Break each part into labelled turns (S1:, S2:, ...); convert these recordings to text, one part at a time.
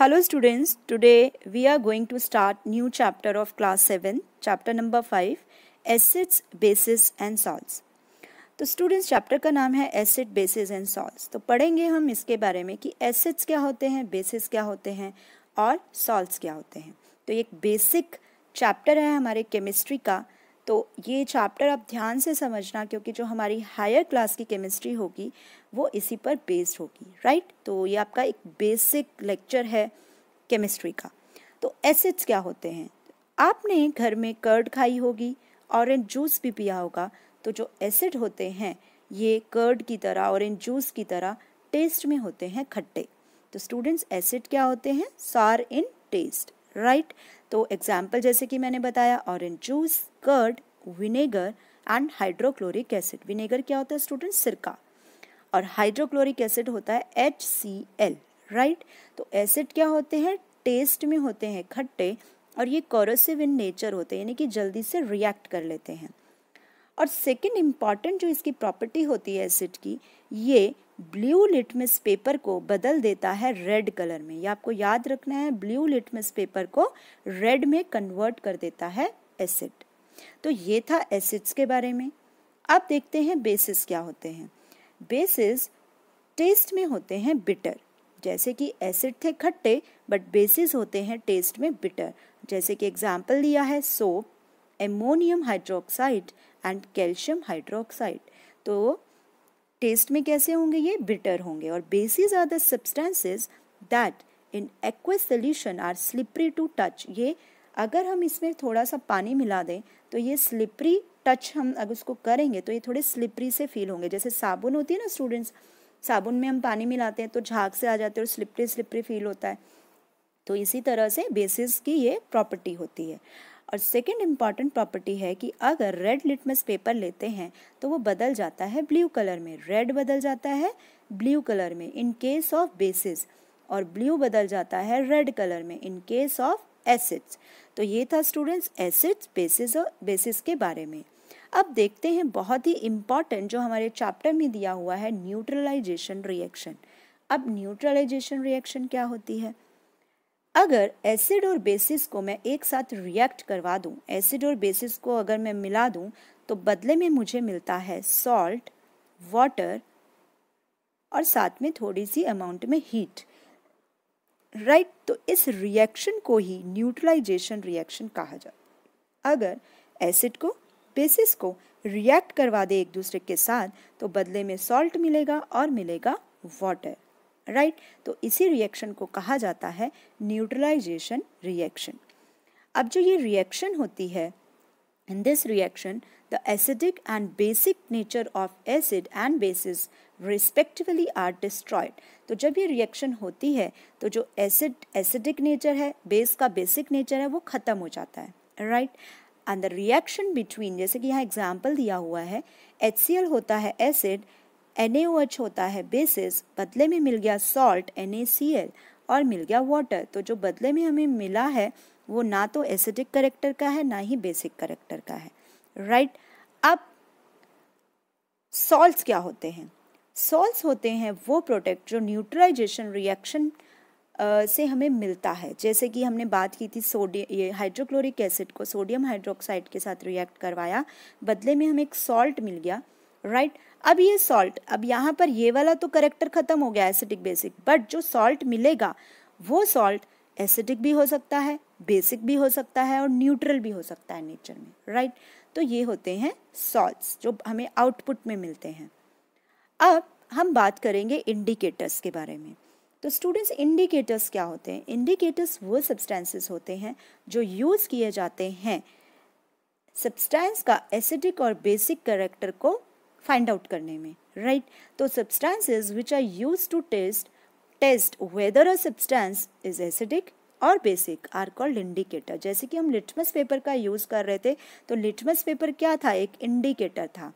S1: Hello students today we are going to start new chapter of class seven chapter number five acids bases and salts तो students chapter का नाम है acid basis and salts तो पढ़ेंगे हम इसके बारे में कि एसिड्स क्या होते हैं बेसिस क्या होते हैं और सॉल्ट्स क्या होते हैं तो एक बेसिक चैप्टर है हमारे केमिस्ट्री का तो ये चैप्टर आप ध्यान से समझना क्योंकि जो हमारी हायर क्लास की केमिस्ट्री होगी वो इसी पर बेस्ड होगी राइट तो ये आपका एक बेसिक लेक्चर है केमिस्ट्री का तो एसिड्स क्या होते हैं आपने घर में कर्ड खाई होगी ऑरेंज जूस भी पिया होगा तो जो एसिड होते हैं ये कर्ड की तरह ऑरेंज जूस की तरह टेस्ट में होते हैं खट्टे तो स्टूडेंट्स एसिड क्या होते हैं sour in taste right right? तो एग्जाम्पल जैसे कि मैंने बताया orange juice curd vinegar and hydrochloric acid vinegar क्या होता है स्टूडेंट सिरका और हाइड्रोक्लोरिक एसिड होता है एच सी एल राइट तो एसिड क्या होते हैं टेस्ट में होते हैं खट्टे और ये कोरोसिव इन नेचर होते हैं यानी कि जल्दी से रिएक्ट कर लेते हैं और सेकेंड इम्पॉर्टेंट जो इसकी प्रॉपर्टी होती है एसिड की ये ब्लू लिटमस पेपर को बदल देता है रेड कलर में ये आपको याद रखना है ब्लू लिटमस पेपर को रेड में कन्वर्ट कर देता है एसिड तो ये था एसिड्स के बारे में अब देखते हैं बेसिस क्या होते हैं बेसिस टेस्ट में होते हैं बिटर जैसे कि एसिड थे खट्टे बट बेसिस होते हैं टेस्ट में बिटर जैसे कि एग्जाम्पल दिया है soap ammonium hydroxide and calcium hydroxide तो टेस्ट में कैसे होंगे ये बिटर होंगे और bases are the substances that in aqueous solution are slippery to touch ये अगर हम इसमें थोड़ा सा पानी मिला दें तो ये स्लिपरी टच हम अगर उसको करेंगे तो ये थोड़े स्लिपरी से फील होंगे जैसे साबुन होती है ना स्टूडेंट्स साबुन में हम पानी मिलाते हैं तो झाग से आ जाते हैं और स्लिपरी स्लिपरी फील होता है तो इसी तरह से बेसिस की ये प्रॉपर्टी होती है और सेकेंड इम्पॉर्टेंट प्रॉपर्टी है कि अगर रेड लिटमस पेपर लेते हैं तो वो बदल जाता है ब्लू कलर में रेड बदल जाता है ब्लू कलर में इन केस ऑफ बेसिस और ब्लू बदल जाता है रेड कलर में इन केस ऑफ एसिड्स तो ये था स्टूडेंट्स एसिड्स बेसिस और बेसिस के बारे में अब देखते हैं बहुत ही इम्पॉर्टेंट जो हमारे चैप्टर में दिया हुआ है न्यूट्रलाइजेशन रिएक्शन अब न्यूट्रलाइजेशन रिएक्शन क्या होती है अगर एसिड और बेसिस को मैं एक साथ रिएक्ट करवा दूं एसिड और बेसिस को अगर मैं मिला दूं तो बदले में मुझे मिलता है सॉल्ट वाटर और साथ में थोड़ी सी अमाउंट में हीट राइट right, तो इस रिएक्शन को ही न्यूट्रलाइजेशन रिएक्शन कहा जाता अगर एसिड को बेसिस को रिएक्ट करवा दे एक दूसरे के साथ तो बदले में सॉल्ट मिलेगा और मिलेगा वाटर राइट right? तो इसी रिएक्शन को कहा जाता है न्यूट्रलाइजेशन रिएक्शन अब जो ये रिएक्शन होती है in this reaction the acidic and basic nature of acid and bases respectively are destroyed तो जब ये रिएक्शन होती है तो जो एसिड एसिडिक नेचर है बेस का बेसिक नेचर है वो ख़त्म हो जाता है right and the reaction between जैसे कि यहाँ एग्जाम्पल दिया हुआ है एच होता है एसिड एन होता है बेसिस बदले में मिल गया सॉल्ट एन और मिल गया वाटर तो जो बदले में हमें मिला है वो ना तो एसिडिक करेक्टर का है ना ही बेसिक करेक्टर का है राइट right? अब सॉल्ट्स क्या होते हैं सॉल्ट होते हैं वो प्रोडक्ट जो न्यूट्रलाइजेशन रिएक्शन से हमें मिलता है जैसे कि हमने बात की थी सोडियम ये हाइड्रोक्लोरिक एसिड को सोडियम हाइड्रोक्साइड के साथ रिएक्ट करवाया बदले में हमें एक सॉल्ट मिल गया राइट right? अब ये सॉल्ट अब यहाँ पर ये वाला तो करेक्टर खत्म हो गया एसिडिक बेसिक बट जो सॉल्ट मिलेगा वो सॉल्ट एसिडिक भी हो सकता है बेसिक भी हो सकता है और न्यूट्रल भी हो सकता है नेचर में राइट right? तो ये होते हैं सॉल्ट्स जो हमें आउटपुट में मिलते हैं अब हम बात करेंगे इंडिकेटर्स के बारे में तो स्टूडेंट्स इंडिकेटर्स क्या होते हैं इंडिकेटर्स वो सब्सटेंसेस होते हैं जो यूज़ किए जाते हैं सब्सटेंस का एसिडिक और बेसिक करेक्टर को फाइंड आउट करने में राइट right? तो substances which are use to test test whether a substance is acidic और बेसिक आर कॉल्ड इंडिकेटर जैसे कि हम लिटमस पेपर का यूज़ कर रहे थे तो लिटमस पेपर क्या था एक इंडिकेटर था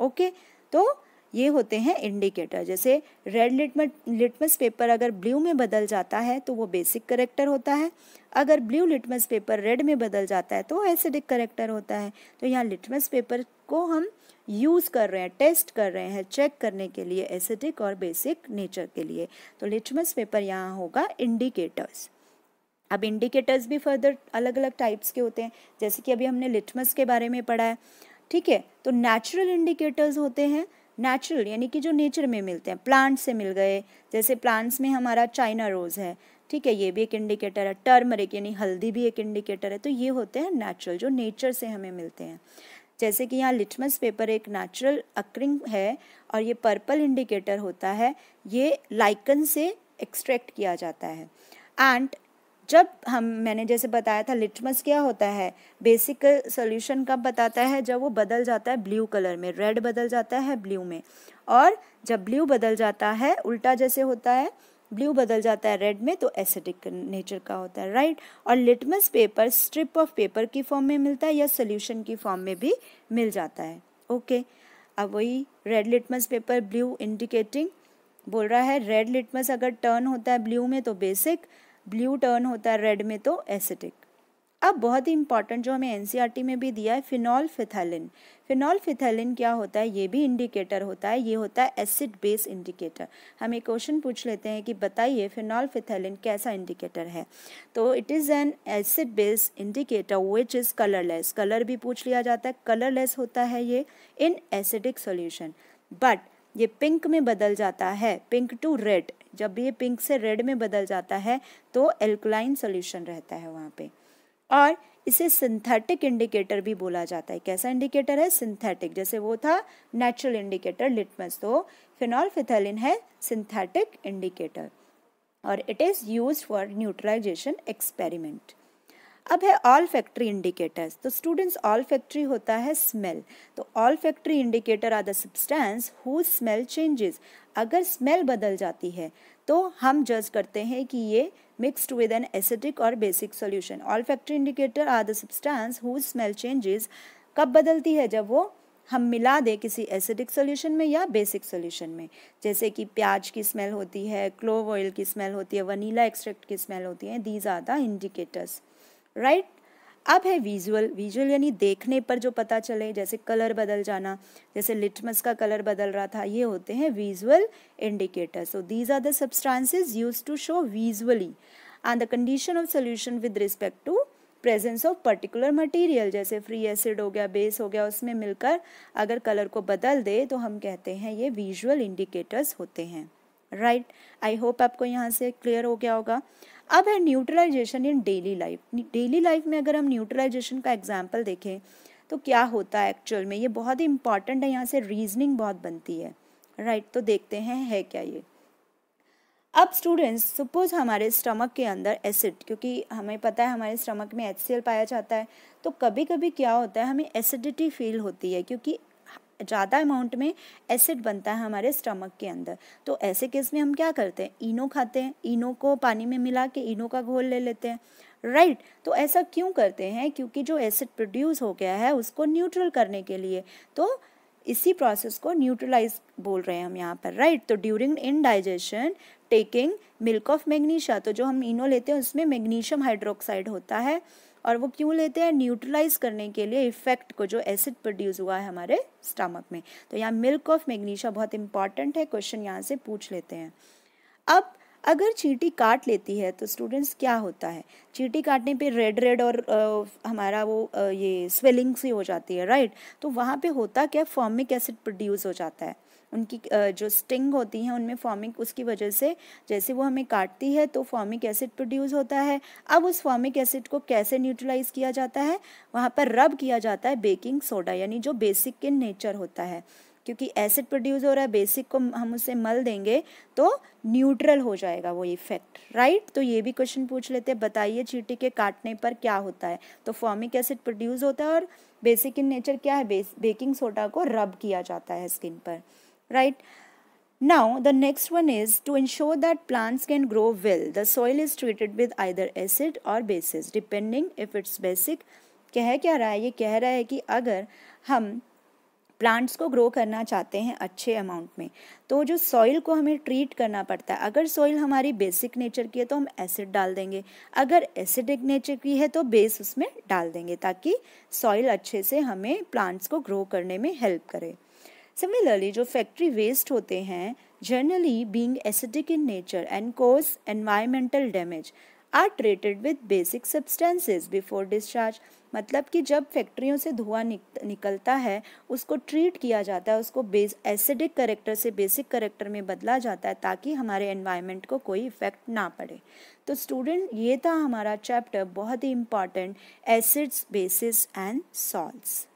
S1: ओके okay? तो ये होते हैं इंडिकेटर जैसे रेड लिटमस लिटमस पेपर अगर ब्लू में बदल जाता है तो वो बेसिक करेक्टर होता है अगर ब्लू लिटमस पेपर रेड में बदल जाता है तो एसिडिक करेक्टर होता है तो यहाँ लिटमस पेपर को हम यूज़ कर रहे हैं टेस्ट कर रहे हैं चेक करने के लिए एसिडिक और बेसिक नेचर के लिए तो लिटमस पेपर यहाँ होगा इंडिकेटर्स अब इंडिकेटर्स भी फर्दर अलग अलग टाइप्स के होते हैं जैसे कि अभी हमने लिटमस के बारे में पढ़ा है ठीक है तो नेचुरल इंडिकेटर्स होते हैं नेचुरल यानी कि जो नेचर में मिलते हैं प्लांट से मिल गए जैसे प्लांट्स में हमारा चाइना रोज़ है ठीक है ये भी एक इंडिकेटर है टर्मरिक यानी हल्दी भी एक इंडिकेटर है तो ये होते हैं नेचुरल जो नेचर से हमें मिलते हैं जैसे कि यहाँ लिटमस पेपर एक नेचुरल अक्रिंग है और ये पर्पल इंडिकेटर होता है ये लाइकन से एक्सट्रैक्ट किया जाता है एंड जब हम मैंने जैसे बताया था लिटमस क्या होता है बेसिक सोल्यूशन कब बताता है जब वो बदल जाता है ब्लू कलर में रेड बदल जाता है ब्लू में और जब ब्लू बदल जाता है उल्टा जैसे होता है ब्लू बदल जाता है रेड में तो एसिडिक नेचर का होता है राइट और litmus paper strip of paper की फॉर्म में मिलता है या सोल्यूशन की फॉर्म में भी मिल जाता है ओके okay. अब वही red litmus paper blue indicating बोल रहा है रेड लिटमस अगर टर्न होता है ब्लू में तो बेसिक ब्लू टर्न होता है रेड में तो एसिडिक अब बहुत ही इंपॉर्टेंट जो हमें एन e में भी दिया है फिनॉल फिथेलिन फिनॉल फिथेलिन क्या होता है ये भी इंडिकेटर होता है ये होता है एसिड बेस इंडिकेटर हम एक क्वेश्चन पूछ लेते हैं कि बताइए फिनॉल फिथेलिन कैसा इंडिकेटर है तो it is an acid base indicator which is colourless colour भी पूछ लिया जाता है कलरलेस होता है ये इन एसिडिक सोल्यूशन बट ये पिंक में बदल जाता है पिंक टू रेड जब ये पिंक से रेड में बदल जाता है तो एल्कोलाइन सोल्यूशन रहता है वहाँ पर और इसे सिंथेटिक इंडिकेटर भी बोला जाता है कैसा इंडिकेटर है सिंथेटिक जैसे वो था नेचुरल इंडिकेटर लिटमस तो फिनॉल फिथेलिन है सिंथेटिक इंडिकेटर और it is use for neutralisation experiment अब है ऑल फैक्ट्री इंडिकेटर्स तो स्टूडेंट्स ऑल फैक्ट्री होता है स्मेल तो olfactory indicator are the substance who smell changes अगर स्मेल बदल जाती है तो हम जज करते हैं कि ये mixed with an acidic or basic solution. Olfactory indicator are the substance whose smell changes कब बदलती है जब वो हम मिला दें किसी एसिडिक सॉल्यूशन में या बेसिक सॉल्यूशन में जैसे कि प्याज की स्मेल होती है क्लोव ऑयल की स्मेल होती है वनीला एक्सट्रैक्ट की स्मेल होती है these are the indicators right अब है विजुअल विजुअल यानी देखने पर जो पता चले जैसे कलर बदल जाना जैसे लिटमस का कलर बदल रहा था ये होते हैं visual indicator so these are the substances use to show visually and the condition of solution with respect to presence of particular material जैसे फ्री एसिड हो गया बेस हो गया उसमें मिलकर अगर कलर को बदल दे तो हम कहते हैं ये विजुअल इंडिकेटर्स होते हैं राइट आई होप आपको यहाँ से क्लियर हो गया होगा अब है neutralisation in daily life daily life में अगर हम न्यूट्रलाइजेशन का एग्जाम्पल देखें तो क्या होता है एक्चुअल में ये बहुत ही इंपॉर्टेंट है यहाँ से रीजनिंग बहुत बनती है राइट right, तो देखते हैं है क्या ये अब स्टूडेंट्स सपोज हमारे स्टमक के अंदर एसिड क्योंकि हमें पता है हमारे स्टमक में एच पाया जाता है तो कभी कभी क्या होता है हमें एसिडिटी फील होती है क्योंकि ज़्यादा अमाउंट में एसिड बनता है हमारे स्टमक के अंदर तो ऐसे केस में हम क्या करते हैं इनो खाते हैं इनो को पानी में मिला के इनो का घोल ले लेते हैं राइट right. तो ऐसा क्यों करते हैं क्योंकि जो एसिड प्रोड्यूस हो गया है उसको न्यूट्रल करने के लिए तो इसी प्रोसेस को न्यूट्रलाइज बोल रहे हैं हम यहाँ पर राइट right? तो during in digestion taking milk of magnesia तो जो हम इनो लेते हैं उसमें मैग्नीशियम हाइड्रोक्साइड होता है और वो क्यों लेते हैं न्यूट्रलाइज करने के लिए इफेक्ट को जो एसिड प्रोड्यूस हुआ है हमारे स्टमक में तो यहाँ मिल्क ऑफ मैग्नीशिया बहुत इंपॉर्टेंट है क्वेश्चन यहाँ से पूछ लेते हैं अब अगर चींटी काट लेती है तो स्टूडेंट्स क्या होता है चींटी काटने पे रेड रेड और आ, हमारा वो आ, ये स्वेलिंग सी हो जाती है राइट तो वहाँ पे होता क्या फॉर्मिक एसिड प्रोड्यूस हो जाता है उनकी जो स्टिंग होती हैं उनमें फॉर्मिक उसकी वजह से जैसे वो हमें काटती है तो फॉर्मिक एसिड प्रोड्यूस होता है अब उस फॉर्मिक एसिड को कैसे न्यूट्रलाइज किया जाता है वहाँ पर रब किया जाता है बेकिंग सोडा यानी जो बेसिक के नेचर होता है क्योंकि एसिड प्रोड्यूस हो रहा है बेसिक को हम उसे मल देंगे तो न्यूट्रल हो जाएगा वो इफेक्ट राइट तो ये भी क्वेश्चन पूछ लेते हैं बताइए चींटी के काटने पर क्या होता है तो फॉर्मिक एसिड प्रोड्यूस होता है और बेसिक इन नेचर क्या है बेस बेकिंग सोडा को रब किया जाता है स्किन पर right now the next one is to ensure that plants can grow well the soil is treated with either acid or bases depending if it's basic कह क्या रहा है ये कह रहा है कि अगर हम प्लांट्स को ग्रो करना चाहते हैं अच्छे अमाउंट में तो जो सॉइल को हमें ट्रीट करना पड़ता है अगर सॉइल हमारी बेसिक नेचर की है तो हम एसिड डाल देंगे अगर एसिडिक नेचर की है तो बेस उसमें डाल देंगे ताकि सॉइल अच्छे से हमें प्लांट्स को ग्रो करने में हेल्प करे सिमिलरली जो फैक्ट्री वेस्ट होते हैं generally being acidic in nature and cause environmental damage are treated with basic substances before discharge मतलब कि जब फैक्ट्रियों से धुआं निक, निकलता है उसको ट्रीट किया जाता है उसको बेस एसिडिक करेक्टर से बेसिक करेक्टर में बदला जाता है ताकि हमारे एनवायरनमेंट को कोई इफ़ेक्ट ना पड़े तो स्टूडेंट ये था हमारा चैप्टर बहुत ही important acids bases and salts